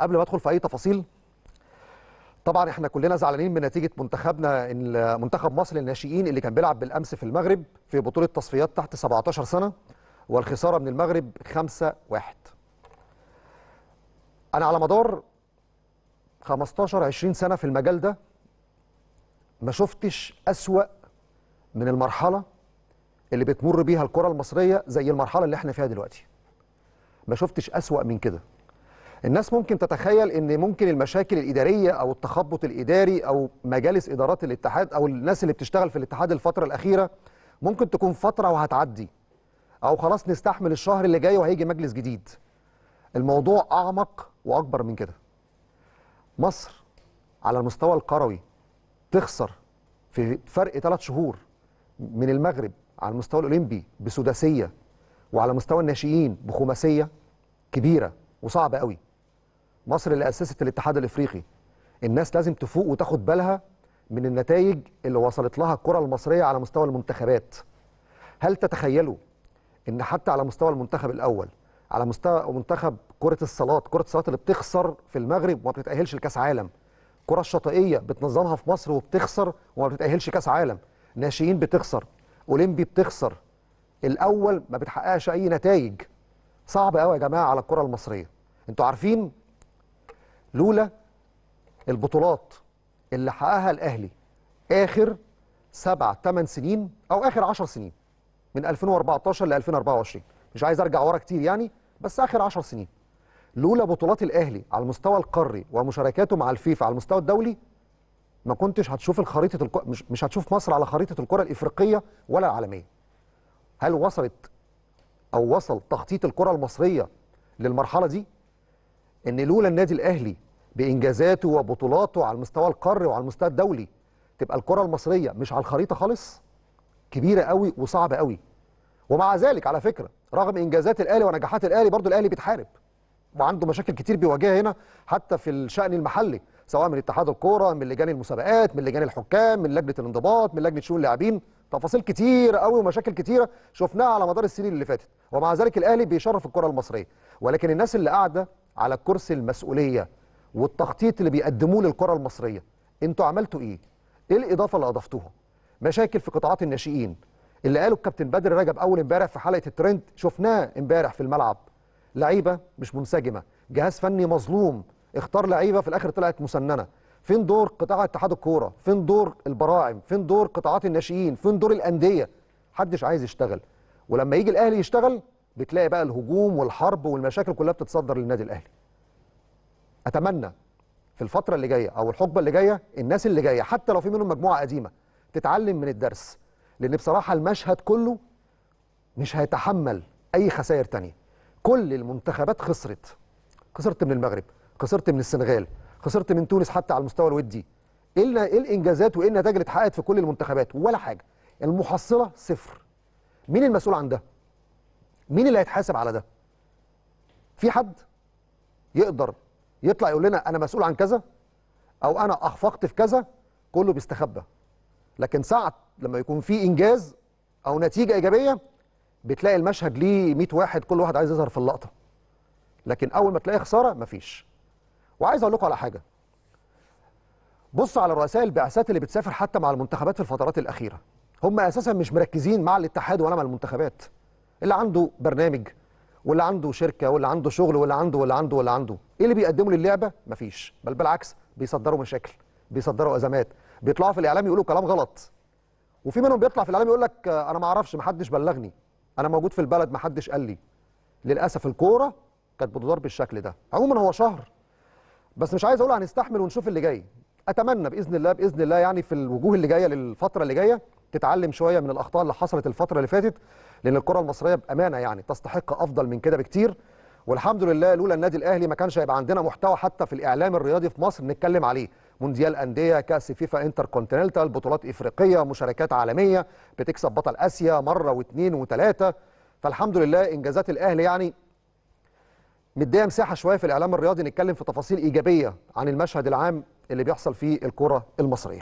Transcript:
قبل ما ادخل في اي تفاصيل طبعا احنا كلنا زعلانين من نتيجه منتخبنا منتخب مصر للناشئين اللي كان بيلعب بالامس في المغرب في بطوله تصفيات تحت 17 سنه والخساره من المغرب 5 1 انا على مدار 15 20 سنه في المجال ده ما شفتش اسوا من المرحله اللي بتمر بيها الكره المصريه زي المرحله اللي احنا فيها دلوقتي ما شفتش اسوا من كده الناس ممكن تتخيل ان ممكن المشاكل الاداريه او التخبط الاداري او مجالس ادارات الاتحاد او الناس اللي بتشتغل في الاتحاد الفتره الاخيره ممكن تكون فتره وهتعدي او خلاص نستحمل الشهر اللي جاي وهيجي مجلس جديد الموضوع اعمق واكبر من كده مصر على المستوى القروي تخسر في فرق ثلاث شهور من المغرب على المستوى الاولمبي بسداسيه وعلى مستوى الناشئين بخماسيه كبيره وصعبه قوي مصر اللي اسست الاتحاد الافريقي الناس لازم تفوق وتاخد بالها من النتائج اللي وصلت لها الكره المصريه على مستوى المنتخبات هل تتخيلوا ان حتى على مستوى المنتخب الاول على مستوى منتخب كره الصالات كره الصالات اللي بتخسر في المغرب وما بتتاهلش لكاس عالم الكره الشاطئيه بتنظمها في مصر وبتخسر وما بتتاهلش كاس عالم ناشئين بتخسر اولمبي بتخسر الاول ما بتحققش اي نتائج صعب قوي يا جماعه على الكره المصريه انتوا عارفين لولا البطولات اللي حققها الاهلي اخر سبع ثمان سنين او اخر 10 سنين من 2014 ل 2024 مش عايز ارجع ورا كتير يعني بس اخر 10 سنين لولا بطولات الاهلي على المستوى القاري ومشاركاته مع الفيفا على المستوى الدولي ما كنتش هتشوف الخريطه الكو... مش... مش هتشوف مصر على خريطه الكره الافريقيه ولا العالميه هل وصلت او وصل تخطيط الكره المصريه للمرحله دي ان لولا النادي الاهلي بانجازاته وبطولاته على المستوى القاري وعلى المستوى الدولي تبقى الكره المصريه مش على الخريطه خالص كبيره قوي وصعبه قوي ومع ذلك على فكره رغم انجازات الاهلي ونجاحات الاهلي برضو الاهلي بيتحارب وعنده مشاكل كتير بيواجهها هنا حتى في الشان المحلي سواء من اتحاد الكوره من لجان المسابقات من لجان الحكام من لجنه الانضباط من لجنه شؤون اللاعبين تفاصيل كتير قوي ومشاكل كتيره شفناها على مدار السنين اللي فاتت ومع ذلك الاهلي بيشرف الكره المصريه ولكن الناس اللي قاعده على كرسي المسؤوليه والتخطيط اللي بيقدموه للكره المصريه انتوا عملتوا ايه ايه الاضافه اللي اضفتوها مشاكل في قطاعات الناشئين اللي قاله الكابتن بدر رجب اول امبارح في حلقه الترند شفناه امبارح في الملعب لعيبه مش منسجمه جهاز فني مظلوم اختار لعيبه في الاخر طلعت مسننه فين دور قطاع اتحاد الكوره فين دور البراعم فين دور قطاعات الناشئين فين دور الانديه محدش عايز يشتغل ولما يجي الاهلي يشتغل بتلاقي بقى الهجوم والحرب والمشاكل كلها بتتصدر للنادي الاهلي اتمنى في الفتره اللي جايه او الحقبه اللي جايه الناس اللي جايه حتى لو في منهم مجموعه قديمه تتعلم من الدرس لان بصراحه المشهد كله مش هيتحمل اي خسائر تانية كل المنتخبات خسرت خسرت من المغرب خسرت من السنغال خسرت من تونس حتى على المستوى الودي ايه ايه الانجازات وايه النتائج اللي اتحققت في كل المنتخبات ولا حاجه المحصله صفر مين المسؤول عن ده مين اللي هيتحاسب على ده في حد يقدر يطلع يقول لنا انا مسؤول عن كذا او انا اخفقت في كذا كله بيستخبى لكن ساعه لما يكون في انجاز او نتيجه ايجابيه بتلاقي المشهد ليه 100 واحد كل واحد عايز يظهر في اللقطه لكن اول ما تلاقي خساره مفيش وعايز اقول لكم على حاجه بص على رؤساء البعثات اللي بتسافر حتى مع المنتخبات في الفترات الاخيره هم اساسا مش مركزين مع الاتحاد ولا مع المنتخبات اللي عنده برنامج واللي عنده شركه واللي عنده شغل واللي عنده واللي عنده واللي عنده ايه اللي بيقدمه للعبه مفيش بل بالعكس بيصدروا مشاكل بيصدروا ازمات بيطلعوا في الاعلام يقولوا كلام غلط وفي منهم بيطلع في الاعلام يقول لك انا ما اعرفش ما حدش بلغني انا موجود في البلد ما حدش قال لي للاسف الكوره كانت بتدار بالشكل ده عموما هو شهر بس مش عايز اقول هنستحمل ونشوف اللي جاي اتمنى باذن الله باذن الله يعني في الوجوه اللي جايه للفتره اللي جايه تتعلم شويه من الاخطاء اللي حصلت الفتره اللي فاتت لان الكره المصريه بامانه يعني تستحق افضل من كده بكتير والحمد لله لولا النادي الاهلي ما كانش هيبقى عندنا محتوى حتى في الاعلام الرياضي في مصر نتكلم عليه مونديال انديه كاس فيفا انتر كونتيننتال بطولات افريقيه مشاركات عالميه بتكسب بطل اسيا مره واثنين وثلاثه فالحمد لله انجازات الاهلي يعني مديه مساحه شويه في الاعلام الرياضي نتكلم في تفاصيل ايجابيه عن المشهد العام اللي بيحصل في الكره المصريه